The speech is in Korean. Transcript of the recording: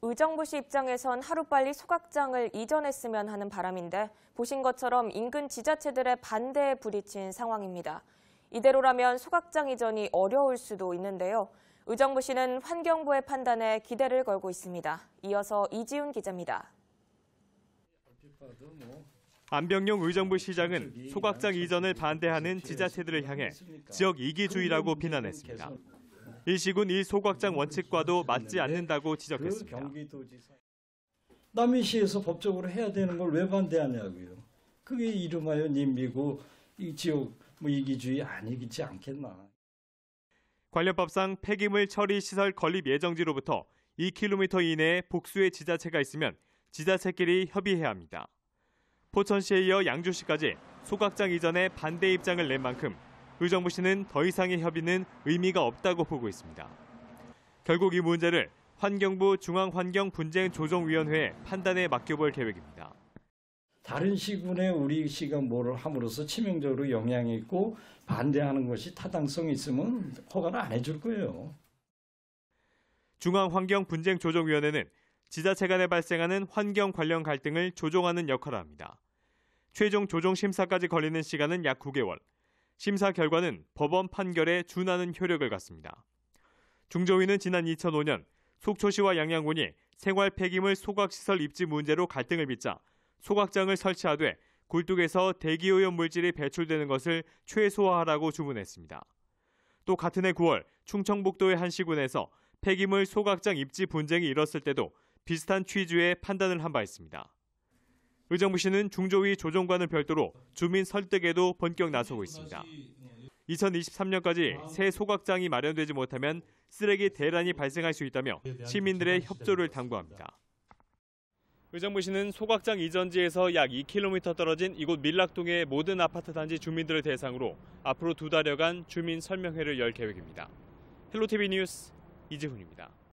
의정부시 입장에선 하루빨리 소각장을 이전했으면 하는 바람인데 보신 것처럼 인근 지자체들의 반대에 부딪힌 상황입니다. 이대로라면 소각장 이전이 어려울 수도 있는데요. 의정부시는 환경부의 판단에 기대를 걸고 있습니다. 이어서 이지훈 기자입니다. 안병용 의정부 시장은 소각장 이전을 반대하는 지자체들을 향해 지역 이기주의라고 비난했습니다. 일식은 이 소각장 원칙과도 맞지 않는다고 지적했습니다. 남이시에서 법적으로 해야 되는 걸 왜 반대하냐고요. 그게 이름하여 님이고이 지역 뭐 이기주의 아니겠지 않겠나. 관련법상 폐기물 처리 시설 건립 예정지로부터 2km 이내에 복수의 지자체가 있으면 지자체끼리 협의해야 합니다. 포천시에 이어 양주시까지 소각장 이전에 반대 입장을 낸 만큼 의정부시는 더 이상의 협의는 의미가 없다고 보고 있습니다. 결국 이 문제를 환경부 중앙환경분쟁조정위원회 판단에 맡겨볼 계획입니다. 다른 시군에 우리 시가 뭐를 함으로써 치명적으로 영향이 있고 반대하는 것이 타당성이 있으면 허가를 안 해줄 거예요. 중앙환경분쟁조정위원회는 지자체 간에 발생하는 환경 관련 갈등을 조정하는 역할을 합니다. 최종 조정 심사까지 걸리는 시간은 약 9개월. 심사 결과는 법원 판결에 준하는 효력을 갖습니다. 중조위는 지난 2005년 속초시와 양양군이 생활 폐기물 소각시설 입지 문제로 갈등을 빚자 소각장을 설치하되 굴뚝에서 대기오염 물질이 배출되는 것을 최소화하라고 주문했습니다. 또 같은 해 9월 충청북도의 한 시군에서 폐기물 소각장 입지 분쟁이 일었을 때도 비슷한 취지의 판단을 한 바 있습니다. 의정부 시는 중조위 조정관을 별도로 주민 설득에도 본격 나서고 있습니다. 2023년까지 새 소각장이 마련되지 못하면 쓰레기 대란이 발생할 수 있다며 시민들의 협조를 당부합니다. 의정부시는 소각장 이전지에서 약 2km 떨어진 이곳 밀락동의 모든 아파트 단지 주민들을 대상으로 앞으로 두 달여간 주민 설명회를 열 계획입니다. 헬로티비 뉴스 이지훈입니다.